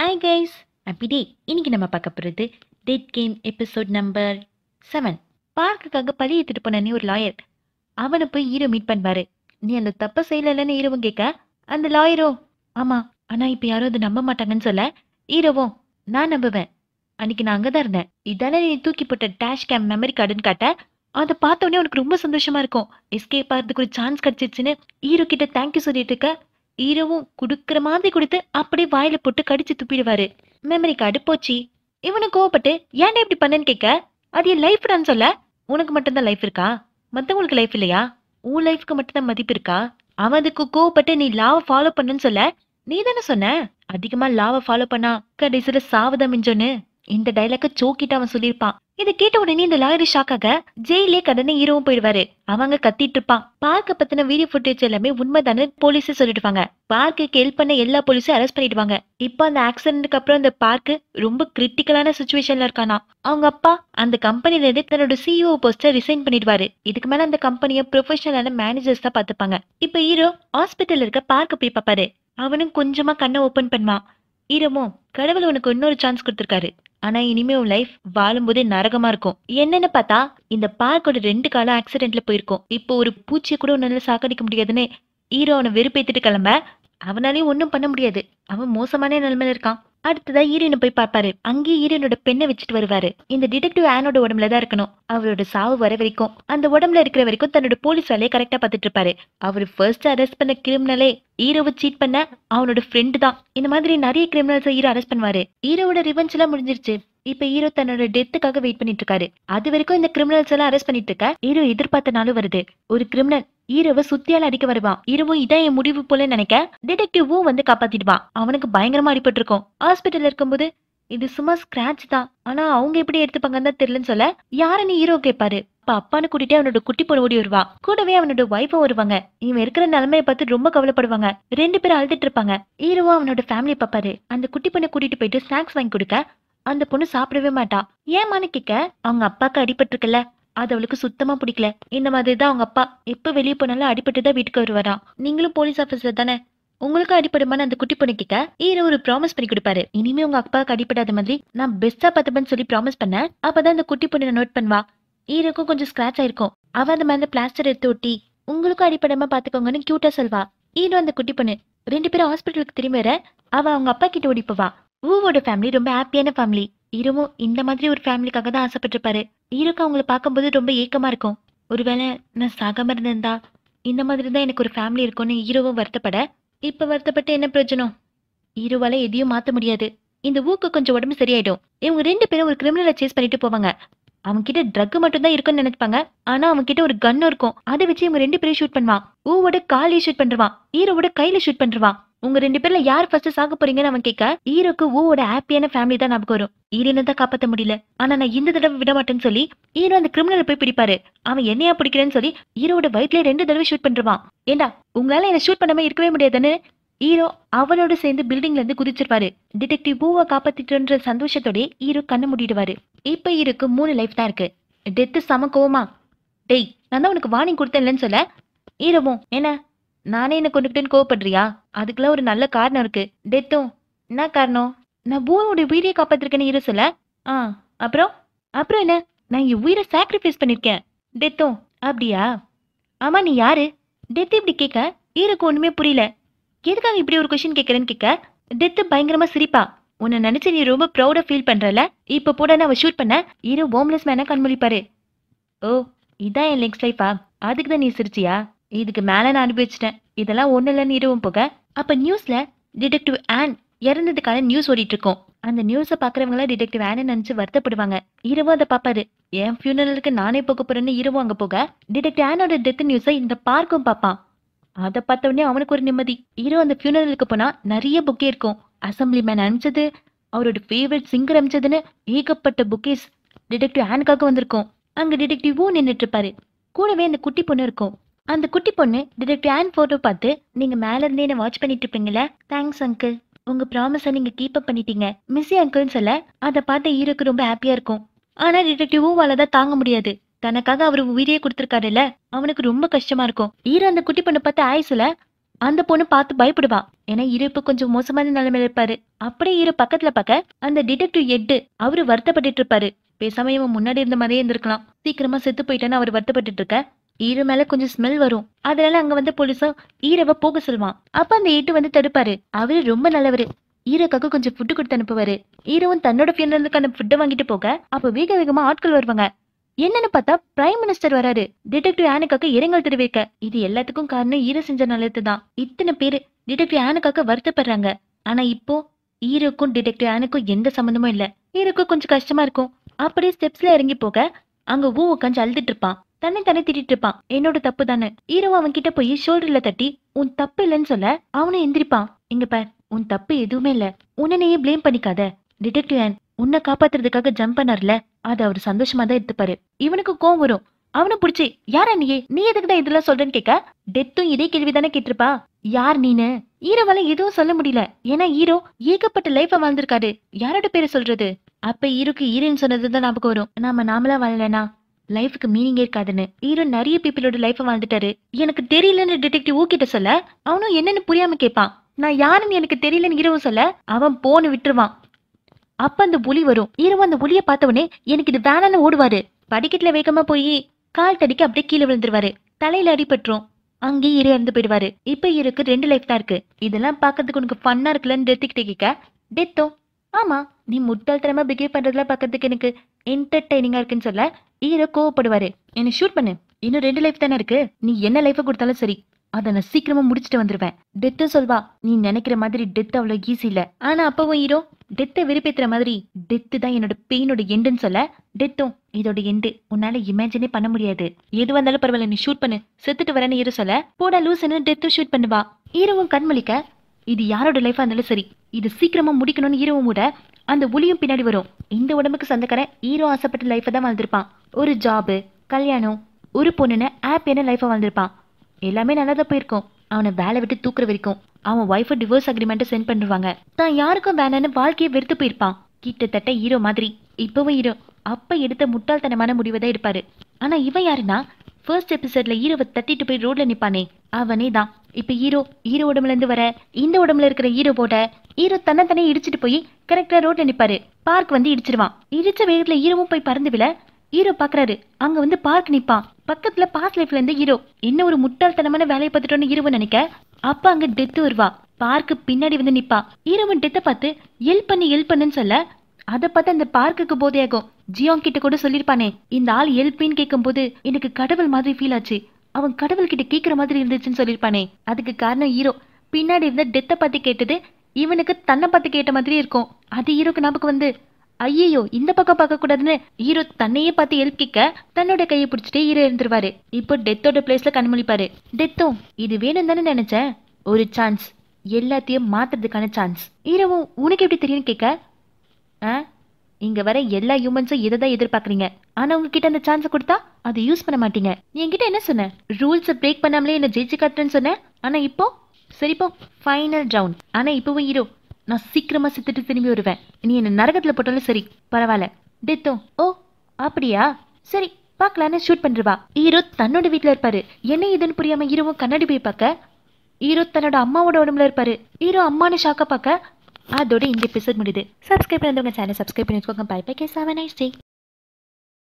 hi guys அப்படியே இன்னைக்கு நம்ம பார்க்க போகிறது dead game episode number seven பார்க்குக்காக பழி எடுத்துட்டு போனே ஒரு லாயர் அவனை போய் ஹீரோ மீட் பண்ணுவாரு நீ அந்த தப்பை செய்யலன்னு ஹீரோவும் கேட்க அந்த லாயரும் ஆமாம் ஆனால் இப்போ யாரும் அதை நம்ப மாட்டாங்கன்னு சொல்ல ஹீரோவும் நான் நம்புவேன் அன்னைக்கு நான் அங்கே தான் இருந்தேன் இதானே நீ தூக்கி போட்ட டேஷ் கேம் மெமரி கார்டுன்னு காட்ட அதை பார்த்தோன்னே உனக்கு ரொம்ப சந்தோஷமா இருக்கும் எஸ்கேப் ஆகிறதுக்கு ஒரு சான்ஸ் கிடைச்சிருச்சுன்னு ஹீரோ கிட்ட தேங்க்யூ சொல்லிட்டு இருக்க ஈரவும் குடுக்கிற மாதிரி கொடுத்து அப்படியே வாயில போட்டு கடிச்சு துப்பிடுவாரு மெமரி கார்டு போச்சு இவனை கோவப்பட்டு ஏன்டா இப்படி பண்ணேன்னு கேட்க அது என் லைஃப்டான்னு சொல்ல உனக்கு மட்டும்தான் லைஃப் இருக்கா மத்தவங்களுக்கு லைஃப் இல்லையா உன் லைஃப்க்கு மட்டும்தான் மதிப்பு இருக்கா அவனுக்கு கோவப்பட்டு நீ லாவ ஃபாலோ பண்ணுன்னு சொல்ல நீ தானே சொன்ன அதிகமா லாவ ஃபாலோ பண்ணா கடைசியில சாவதம் மிஞ்சோன்னு இந்த டைலாக்க சோக்கிட்டு அவன் சொல்லியிருப்பான் இதை கேட்ட உடனே இந்த லாரி ஷாக்காக ஜெயிலே கடனை ஈரவும் போயிடுவாரு அவங்க கத்திட்டு இருப்பான் பார்க்க பத்தின வீடியோ ஃபுட்டேஜ் எல்லாமே உண்மைதான போலீஸ் சொல்லிடுவாங்க பார்க்குக்கு ஹெல்ப் பண்ண எல்லா போலீஸும் அரெஸ்ட் பண்ணிடுவாங்க இப்ப அந்த ஆக்சிடென்ட்க்கு அப்புறம் அந்த பார்க்கு ரொம்ப கிரிட்டிக்கலான சுச்சுவேஷன்ல இருக்கானா அவங்க அப்பா அந்த கம்பெனில இருந்து தன்னோட சிஇஓ போஸ்ட ரிசைன் பண்ணிடுவாரு இதுக்கு மேல அந்த கம்பெனியை ப்ரொஃபஷனலான மேனேஜர்ஸ் தான் பாத்துப்பாங்க இப்ப ஹீரோ ஹாஸ்பிட்டல் இருக்க பார்க்க போய் பார்ப்பாரு அவனும் கொஞ்சமா கண்ணை ஓபன் பண்ணுவான் ஈரமோ கடவுள் உனக்கு இன்னொரு சான்ஸ் கொடுத்துருக்காரு ஆனா இனிமே உன் லைஃப் வாழும்போதே நரகமா இருக்கும் என்னன்னு பார்த்தா இந்த பார்க்கோட ரெண்டு காலம் ஆக்சிடென்ட்ல போயிருக்கும் இப்போ ஒரு பூச்சியை கூட உன்னால சாக்கடிக்க முடியாதுன்னு ஹீரோ அவனை வெறுப்பேத்திட்டு கிளம்ப அவனாலயும் ஒன்றும் பண்ண முடியாது அவன் மோசமான நிலைமையில இருக்கான் அடுத்ததா ஈரியனை போய் பார்ப்பாரு அங்கேயே ஈரியனோட பெண்ணை வச்சுட்டு வருவாரு இந்த டிடெக்டிவ் ஆனோட உடம்புல தான் இருக்கணும் அவரோட சாவு வர வரைக்கும் அந்த உடம்புல இருக்கிற வரைக்கும் தன்னோட போலீஸ் வேலையை கரெக்டா பாத்துட்டு இருப்பாரு அவர் ஃபர்ஸ்ட் அரெஸ்ட் பண்ண கிரிமினலே ஈரோவை சீட் பண்ண அவனோட ஃப்ரெண்டு தான் இந்த மாதிரி நிறைய கிரிமினல்ஸை ஈரோ அரெஸ்ட் பண்ணுவாரு ஈரோவோட ரிவெஞ்ச் எல்லாம் முடிஞ்சிருச்சு இப்ப ஹீரோ தன்னோட டெத்துக்காக வெயிட் பண்ணிட்டு இருக்காரு அது வரைக்கும் இந்த கிரிமினல்ஸ் எல்லாம் அரெஸ்ட் பண்ணிட்டு இருக்க ஹீரோ எதிர்பார்த்த நாளும் வருது ஒரு கிரிமினல் ஹீரோவை சுத்தியால் அடிக்க வருவான் ஈரவும் இதான் என் முடிவு போல நினைக்க டிடெக்டிவும் வந்து காப்பாத்திடுவான் அவனுக்கு பயங்கரமா அடிபட்டு இருக்கும் ஹாஸ்பிட்டல் இருக்கும்போது இது சும்மா ஸ்கிராட்ச் தான் ஆனா அவங்க எப்படி எடுத்துப்பாங்கன்னு தான் தெரியலன்னு சொல்ல யாருன்னு ஹீரோ கேட்பாரு அப்பா அப்பான்னு கூட்டிட்டு அவனோட குட்டி பொண்ணு ஓடி வருவா கூடவே அவனோட ஒய்ஃபும் வருவாங்க இவன் இருக்கிற நிலைமையை பார்த்து ரொம்ப கவலைப்படுவாங்க ரெண்டு பேரும் அழுதுட்டு இருப்பாங்க ஹீரோவும் அவனோட ஃபேமிலியை பாப்பாரு அந்த குட்டி பொண்ணை கூட்டிட்டு போயிட்டு ஸ்நாக்ஸ் வாங்கி கொடுக்க அந்த பொண்ணு சாப்பிடவே மாட்டா ஏமான்னு கேக்க அவங்க அப்பாக்கு இருக்குல்ல அது அவளுக்கு சுத்தமா பிடிக்கல இந்த மாதிரி தான் அவங்க அப்பா எப்ப வெளியே போனாலும் அடிபட்டு தான் வீட்டுக்கு வருவாராம் நீங்களும் போலீஸ் ஆபீசர் தானே உங்களுக்கு அடிப்படுமான அந்த குட்டி பொண்ணு கேக்க ஈர ஒரு ப்ராமிஸ் பண்ணி கொடுப்பாரு இனிமே உங்க அப்பாவுக்கு அடிப்படாத மாதிரி நான் பெஸ்டா பார்த்துப்பேன்னு சொல்லி ப்ராமிஸ் பண்ணேன் அப்பதான் அந்த குட்டி பொண்ணு நோட் பண்ணுவா ஈரக்கும் கொஞ்சம் ஸ்கிராச் ஆயிருக்கும் அவ அந்த மாதிரி பிளாஸ்டர் எடுத்து ஒட்டி உங்களுக்கும் அடிப்படமா பாத்துக்கோங்கன்னு கியூட்டா சொல்வா ஈரோ அந்த குட்டி பொண்ணு ரெண்டு பேரும் ஹாஸ்பிட்டலுக்கு திரும்பி வர அவ அவங்க அப்பா கிட்ட ஓடிப்புவா ஊவோட ஃபேமிலி ரொம்ப ஹாப்பியான ஃபேமிலி ஈரமும் இந்த மாதிரி ஒரு ஃபேமிலிக்காக தான் ஆசைப்பட்டிருப்பாரு ஈரோக்கு அவங்கள பார்க்கும்போது ரொம்ப ஏக்கமா இருக்கும் ஒருவேளை நான் சாகாம இருந்திருந்தா இந்த மாதிரி தான் எனக்கு ஒரு ஃபேமிலி இருக்கும்னு ஈரோவும் வருத்தப்பட இப்ப வருத்தப்பட்டு என்ன பிரயோஜனம் ஈரோவால எதையும் மாத்த முடியாது இந்த ஊக்கு கொஞ்சம் உடம்பு சரியாயிடும் இவங்க ரெண்டு பேரும் ஒரு கிரிமினலை சேஸ் பண்ணிட்டு போவாங்க அவங்க கிட்ட ட்ரக் மட்டும் தான் இருக்கும்னு நினைப்பாங்க ஆனா அவங்க கிட்ட ஒரு கன்னும் இருக்கும் அதை வச்சு இவங்க ரெண்டு பேரும் ஷூட் பண்ணுவான் ஊவோட காலையில ஷூட் பண்ணுவான் ஈரோவோட கையில ஷூட் பண்ணுவான் உங்க ரெண்டு பேர்ல யார் ஃபர்ஸ்ட் சாக போறீங்கன்னு அவன் கேட்க ஈரோக்கு ஊவோட ஹாப்பியான ஃபேமிலி தான் நமக்கு வரும் ஈரனை தான் காப்பாற்ற முடியல ஆனா நான் இந்த தடவை விட மாட்டேன்னு சொல்லி ஈரோ அந்த கிரிமினலை போய் பிடிப்பாரு அவன் என்னையா பிடிக்கிறேன்னு சொல்லி ஈரோட வயிற்றுல ரெண்டு தடவை ஷூட் பண்றான் ஏண்டா உங்களால என்ன ஷூட் பண்ணாம இருக்கவே முடியாதுன்னு ஈரோ அவனோட சேர்ந்து பில்டிங்ல இருந்து குதிச்சிருப்பாரு டிடெக்டிவ் பூவை காப்பாத்திட்டுன்ற சந்தோஷத்தோட ஈரோ கண்ணு மூடிடுவாரு இப்ப இருக்கு மூணு லைஃப் தான் இருக்கு டெத்து சம கோவமா டெய் நான் தான் உனக்கு வார்னிங் கொடுத்தேன்லன்னு சொல்ல ஈரோவும் என்ன நானே என்ன கொண்டுகிட்டேன்னு கோவப்படுறியா அதுக்கெல்லாம் ஒரு நல்ல காரணம் இருக்கு டெத்தும் என்ன காரணம் நான் பூவோட உயிரியை காப்பாத்திருக்கேன்னு இரு சொல்ல ஆ அப்புறம் அப்புறம் என்ன நான் என் உயிரை சாக்ரிஃபைஸ் பண்ணிருக்கேன் டெத்தும் அப்படியா ஆமா நீ யாரு டெத்து இப்படி கேட்க ஈருக்கு ஒண்ணுமே புரியல எதுக்காக இப்படி ஒரு கொஷின் கேட்கறேன்னு கேட்க டெத்து பயங்கரமா சிரிப்பா உன்னை நினைச்சு நீ ரொம்ப ப்ரௌடா ஃபீல் பண்றல இப்ப போட நான் ஷூட் பண்ண ஈரோ ஹோம்லெஸ் மேனா கண்மொழிப்பாரு ஓ இதான் என் நெக்ஸ்ட் லைஃபா அதுக்கு தான் நீ சிரிச்சியா இதுக்கு மேலே நான் அனுபவிச்சிட்டேன் இதெல்லாம் ஒன்றும் இல்லைன்னு இருவும் போக அப்போ நியூஸில் டிடெக்டிவ் ஆன் இறந்ததுக்கான நியூஸ் ஓடிட்டு இருக்கோம் அந்த நியூஸை எல்லாம் டிடெக்டிவ் ஆனு நினைச்சு வருத்தப்படுவாங்க இரவு அதை பாப்பாரு என் பியூனலுக்கு நானே போக போகிறேன்னு இரவு அங்கே போக டிடெக்டிவ் ஆனோட டெத் நியூஸை இந்த பார்க்கும் பார்ப்பான் அதை பார்த்த உடனே அவனுக்கு ஒரு நிம்மதி இரவு அந்த பியூனலுக்கு போனால் நிறைய புக்கே இருக்கும் அசம்பிளி மேன் அனுப்பிச்சது அவரோட ஃபேவரட் சிங்கர் அனுப்பிச்சதுன்னு ஏகப்பட்ட புக்கேஸ் டிடெக்டிவ் ஆனுக்காக வந்திருக்கும் அங்கே டிடெக்டிவும் நின்றுட்டு இருப்பாரு கூடவே அந்த குட்டி பொண்ணு இருக்கும் அந்த குட்டி பொண்ணு டிடெக்டிவ் ஆன் ஃபோட்டோ பார்த்து நீங்கள் இருந்தே என்ன வாட்ச் பண்ணிட்டு இருப்பீங்களே தேங்க்ஸ் அங்கிள் உங்கள் ப்ராமிஸை நீங்கள் கீப் அப் பண்ணிட்டீங்க மிஸ்ஸி அங்கிள் சொல்ல அதை பார்த்து ஈரோக்கு ரொம்ப ஹாப்பியாக இருக்கும் ஆனால் டிடெக்டிவ் தான் தாங்க முடியாது தனக்காக அவர் உயிரியே கொடுத்துருக்காருல்ல அவனுக்கு ரொம்ப கஷ்டமா இருக்கும் ஈரோ அந்த குட்டி பொண்ணு பார்த்து ஆயுசுல அந்த பொண்ணு பார்த்து பயப்படுவா ஏன்னா ஈரோ இப்ப கொஞ்சம் மோசமான நிலைமையில இருப்பாரு அப்படியே ஈரோ பக்கத்துல பார்க்க அந்த டிடெக்டிவ் எட்டு அவரு வருத்தப்பட்டு இருப்பாரு பேசாம இவன் முன்னாடி இருந்த மாதிரியே இருந்திருக்கலாம் சீக்கிரமா செத்து போயிட்டான்னு அவர் வருத்தப்பட்டு இருக்க ஈர மேல கொஞ்சம் ஸ்மெல் வரும் அதனால அங்க வந்து போலீஸா ஈரவ போக சொல்லுவான் அப்ப அந்த ஈட்டு வந்து தடுப்பாரு அவரு ரொம்ப நல்லவரு ஈரக்காக்கு கொஞ்சம் ஃபுட்டு கொடுத்து அனுப்புவாரு ஈரவும் தன்னோட ஃப்ரெண்டுக்கான ஃபுட்டை வாங்கிட்டு போக அப்ப வேக வேகமா ஆட்கள் வருவாங்க என்னன்னு பார்த்தா பிரைம் மினிஸ்டர் வராரு டிடெக்டிவ் ஆனுக்காக இரங்கல் தெரிவிக்க இது எல்லாத்துக்கும் காரணம் ஈர செஞ்ச நல்லது தான் இத்தனை பேரு டிடெக்டிவ் ஆனுக்காக்க வருத்தப்படுறாங்க ஆனா இப்போ ஈரோக்கும் டிடெக்டிவ் ஆனுக்கும் எந்த சம்மந்தமும் இல்ல ஈரோக்கும் கொஞ்சம் கஷ்டமா இருக்கும் அப்படியே ஸ்டெப்ஸ்ல இறங்கி போக அங்க ஊ உட்காந்து அழுதுட்டு இருப்பான் தன்னை தானே திட்டிட்டு இருப்பான் என்னோட தப்பு தானே ஹீரோ அவன் கிட்ட போய் ஷோல்டர்ல தட்டி உன் தப்பு இல்லைன்னு சொல்ல அவனும் எந்திரிப்பான் இங்க பார் உன் தப்பு எதுவுமே இல்ல உன்னையே பிளேம் பண்ணிக்காத டிடெக்டிவ் ஆன் உன்னை காப்பாத்துறதுக்காக ஜம்ப் பண்ணார்ல அது அவர் சந்தோஷமா தான் எடுத்துப்பாரு இவனுக்கு கோவம் வரும் அவனை பிடிச்சி யாரா நீயே நீ எதுக்கு தான் இதெல்லாம் சொல்றேன்னு கேட்க டெத்தும் இதே கேள்வி தானே கேட்டிருப்பா யார் நீனு ஹீரோவால எதுவும் சொல்ல முடியல ஏன்னா ஹீரோ ஏகப்பட்ட லைஃப வாழ்ந்திருக்காரு யாரோட பேரை சொல்றது அப்ப ஹீரோக்கு ஹீரோன்னு சொன்னதுதான் ஞாபகம் வரும் நாம நாமளா வாழலனா லைஃபுக்கு மீனிங் இருக்காதுன்னு ஹீரோ நிறைய பீப்புளோட லைஃபை வாழ்ந்துட்டாரு எனக்கு தெரியலன்னு டிடெக்டிவ் ஊக்கிட்ட சொல்ல அவனும் என்னன்னு புரியாம கேட்பான் நான் யாருன்னு எனக்கு தெரியலன்னு ஹீரோவை சொல்ல அவன் போன்னு விட்டுருவான் அப்ப அந்த புலி வரும் ஹீரோ அந்த புலிய பார்த்தவனே எனக்கு இது வேணான்னு ஓடுவாரு படிக்கட்டுல வேகமா போய் கால் தடிக்க அப்படியே கீழே விழுந்துருவாரு தலையில அடிபட்டுரும் அங்கேயே இரு இறந்து போயிடுவாரு இப்ப இருக்கு ரெண்டு லைஃப் தான் இருக்கு இதெல்லாம் பார்க்கறதுக்கு உனக்கு ஃபன்னா இருக்குல்லன்னு டெத்துக்கிட்டே கேட்க டெத்தோ ஆமா நீ முட்டாள்தனமா பிகேவ் பண்றதுல பார்க்கறதுக்கு எனக்கு என்டர்டைனிங்காக இருக்குன்னு சொல்ல ஈரோ கோவப்படுவாரு என்னை ஷூட் பண்ணு இன்னும் ரெண்டு லைஃப் தானே இருக்கு நீ என்ன லைஃபை கொடுத்தாலும் சரி அதை நான் சீக்கிரமா முடிச்சுட்டு வந்துருவேன் டெத்தும் சொல்வா நீ நினைக்கிற மாதிரி டெத் அவ்வளோ ஈஸி இல்லை ஆனா அப்பவும் ஈரோ டெத்தை விருப்பேத்துற மாதிரி டெத்து தான் என்னோட பெயினோட எண்டுன்னு சொல்ல டெத்தும் இதோட எண்டு உன்னால இமேஜினே பண்ண முடியாது எது வந்தாலும் பரவாயில்ல நீ ஷூட் பண்ணு செத்துட்டு வரேன்னு ஹீரோ சொல்ல போடா லூசன்னு டெத்தும் ஷூட் பண்ணுவா ஹீரோவும் கண்மலிக்க இது யாரோட லைஃபா இருந்தாலும் சரி இது சீக்கிரமா முடிக்கணும்னு ஹீரோவும் கூட அந்த ஒளியும் பின்னாடி வரும் இந்த உடம்புக்கு சொந்தக்காரன் ஹீரோ ஆசைப்பட்ட லைஃப்பை தான் வாழ்ந்திருப்பான் ஒரு ஜாபு கல்யாணம் ஒரு பொண்ணுன்னு ஆப் என்ன லைஃப்பை வாழ்ந்திருப்பான் எல்லாமே நல்லா தான் போயிருக்கும் அவனை வேலை விட்டு தூக்குற வரைக்கும் அவன் ஒய்ஃபை டிவோர்ஸ் அக்ரிமெண்ட்டை சென்ட் பண்ணுவாங்க தான் யாருக்கும் வேணான்னு வாழ்க்கையை வெறுத்து போயிருப்பான் கிட்டத்தட்ட ஹீரோ மாதிரி இப்பவும் ஹீரோ அப்ப எடுத்த முட்டாள்தனமான முடிவை தான் எடுப்பாரு ஆனா இவன் யாருன்னா ஃபர்ஸ்ட் எபிசோட்ல ஹீரோவை தட்டிட்டு போய் ரோட்ல நிப்பானே அவனே தான் இப்ப ஹீரோ ஹீரோ உடம்புல இருந்து வர இந்த உடம்புல இருக்கிற ஹீரோ போட ஹீரோ தன்னை இடிச்சிட்டு போய் கரெக்டா ரோட்ல நிப்பாரு பார்க் வந்து இடிச்சிருவான் இடிச்ச வேகத்துல ஹீரோவும் போய் பறந்து விழ ஹீரோ பாக்குறாரு அங்க வந்து பார்க் நிப்பான் பக்கத்துல பாஸ் லைஃப்ல இருந்து ஹீரோ என்ன ஒரு முட்டாள்தனமான வேலையை பார்த்துட்டோன்னு ஹீரோ நினைக்க அப்ப அங்க டெத்து வருவா பார்க்கு பின்னாடி வந்து நிப்பா ஹீரோவன் டெத்தை பார்த்து ஹெல்ப் பண்ணி ஹெல்ப் பண்ணுன்னு சொல்ல அதை பார்த்து அந்த பார்க்குக்கு போதையாகும் ஜியோங் கிட்ட கூட சொல்லியிருப்பானே இந்த ஆள் எல்பின்னு கேட்கும் போது எனக்கு கடவுள் மாதிரி ஃபீல் ஆச்சு அவன் கடவுள் கிட்ட கேட்குற மாதிரி இருந்துச்சுன்னு சொல்லியிருப்பானே அதுக்கு காரணம் ஹீரோ பின்னாடி இருந்த டெத்தை பார்த்து கேட்டது இவனுக்கு தன்னை பார்த்து கேட்ட மாதிரி இருக்கும் அது ஹீரோக்கு ஞாபகம் வந்து ஐயையோ இந்த பக்கம் பார்க்க கூடாதுன்னு ஹீரோ தன்னையே பார்த்து ஹெல்ப் கேட்க தன்னோட கையை பிடிச்சிட்டு ஹீரோ இருந்துருவாரு இப்போ டெத்தோட பிளேஸ்ல கண்மொழிப்பாரு டெத்தும் இது வேணும் தானே நினைச்சேன் ஒரு சான்ஸ் எல்லாத்தையும் மாத்துறதுக்கான சான்ஸ் ஹீரோவும் உனக்கு எப்படி தெரியும்னு கேட்க இங்க வர எல்லா ஹியூமன்ஸும் இதை தான் எதிர்பார்க்குறீங்க ஆனா உங்ககிட்ட அந்த சான்ஸ் கொடுத்தா அது யூஸ் பண்ண மாட்டீங்க நீ என்கிட்ட என்ன சொன்ன ரூல்ஸ் பிரேக் பண்ணாமலே என்ன ஜெயிச்சு காட்டுறேன்னு சொன்னேன் ஆனா இப்போ சரிப்போ ஃபைனல் ரவுண்ட் ஆனா இப்பவும் இரு நான் சீக்கிரமா செத்துட்டு திரும்பி வருவேன் நீ என்ன நரகத்துல போட்டாலும் சரி பரவாயில்ல டெத்தோ ஓ அப்படியா சரி பாக்கலான்னு ஷூட் பண்றவா ஹீரோ தன்னோட வீட்டுல இருப்பாரு என்ன இதுன்னு புரியாம ஈரோவும் கண்ணாடி போய் பார்க்க ஹீரோ தன்னோட அம்மாவோட உடம்புல இருப்பாரு ஹீரோ அம்மானு ஷாக்க பார்க்க ಆ ದೊಡ್ಡ ಹಿಂಗೆ ಎಪಿಸೋಡ್ ಮಾಡಿದೆ ಸಬ್ಸ್ಕ್ರೈಬ್ ಅಂದ್ರೆ ಚಾನಲ್ ಸಬ್ಸ್ಕ್ರೈಬ್ ನಿಂತ್ಕೊಂಡು ಬೈ ಬೈ ಕೆ